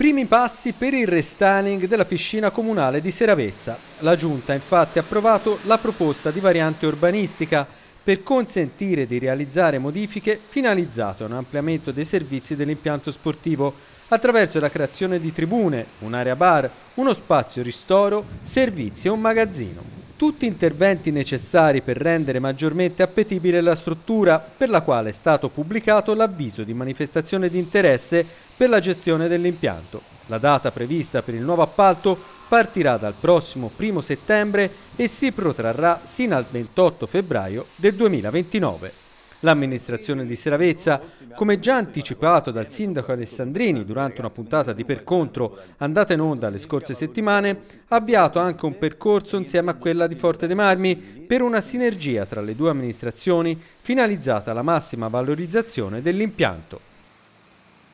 Primi passi per il restyling della piscina comunale di Seravezza. La Giunta ha infatti approvato la proposta di variante urbanistica per consentire di realizzare modifiche finalizzate a un ampliamento dei servizi dell'impianto sportivo attraverso la creazione di tribune, un'area bar, uno spazio ristoro, servizi e un magazzino tutti interventi necessari per rendere maggiormente appetibile la struttura, per la quale è stato pubblicato l'avviso di manifestazione di interesse per la gestione dell'impianto. La data prevista per il nuovo appalto partirà dal prossimo 1 settembre e si protrarrà sino al 28 febbraio del 2029. L'amministrazione di Seravezza, come già anticipato dal sindaco Alessandrini durante una puntata di Percontro andata in onda le scorse settimane, ha avviato anche un percorso insieme a quella di Forte dei Marmi per una sinergia tra le due amministrazioni finalizzata alla massima valorizzazione dell'impianto.